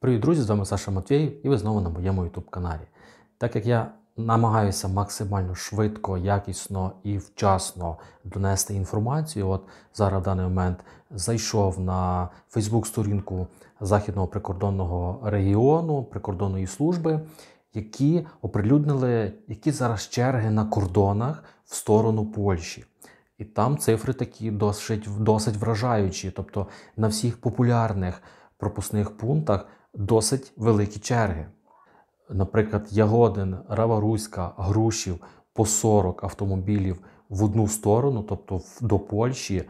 Привіт, друзі! З вами Саша Матвєєв і ви знову на моєму YouTube каналі. Так як я намагаюся максимально швидко, якісно і вчасно донести інформацію, от зараз в даний момент зайшов на facebook сторінку Західного прикордонного регіону, прикордонної служби, які оприлюднили, які зараз черги на кордонах в сторону Польщі. І там цифри такі досить, досить вражаючі, тобто на всіх популярних пропускних пунктах досить великі черги. Наприклад, Ягодин, Раваруська, Грушів по 40 автомобілів в одну сторону, тобто до Польщі,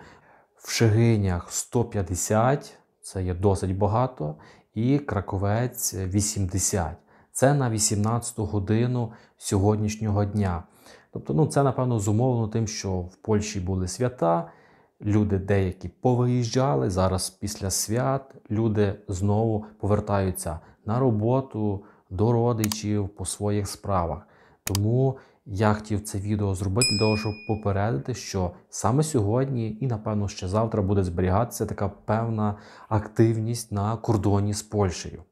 в Шигинях 150, це є досить багато, і Краковець 80. Це на 18 годину сьогоднішнього дня. Тобто, ну це напевно зумовлено тим, що в Польщі були свята, Люди деякі повиїжджали зараз після свят. Люди знову повертаються на роботу до родичів по своїх справах. Тому я хотів це відео зробити для того, щоб попередити, що саме сьогодні і, напевно, ще завтра буде зберігатися така певна активність на кордоні з Польщею.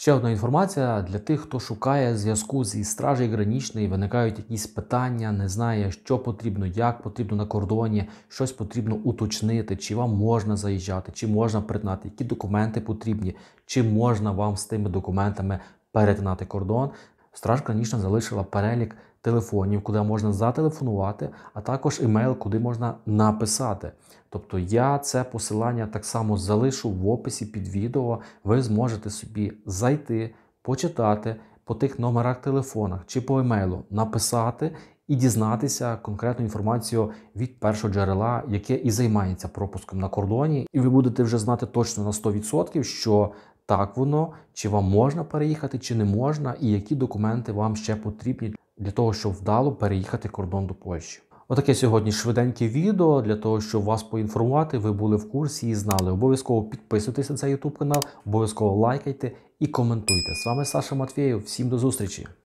Ще одна інформація для тих, хто шукає зв'язку зі стражею гранічної, виникають якісь питання, не знає, що потрібно, як потрібно на кордоні, щось потрібно уточнити, чи вам можна заїжджати, чи можна притнати, які документи потрібні, чи можна вам з тими документами перетинати кордон. Страж гранічна залишила перелік телефонів, куди можна зателефонувати, а також емейл, куди можна написати. Тобто я це посилання так само залишу в описі під відео. Ви зможете собі зайти, почитати по тих номерах телефонах чи по емейлу написати. І дізнатися конкретну інформацію від першого джерела, яке і займається пропуском на кордоні, і ви будете вже знати точно на 100%, що так воно, чи вам можна переїхати, чи не можна, і які документи вам ще потрібні для того, щоб вдало переїхати кордон до Польщі. Отаке сьогодні швиденьке відео для того, щоб вас поінформувати. Ви були в курсі і знали. Обов'язково підписуйтесь на цей YouTube канал, обов'язково лайкайте і коментуйте. З вами Саша Матвєєв. Всім до зустрічі!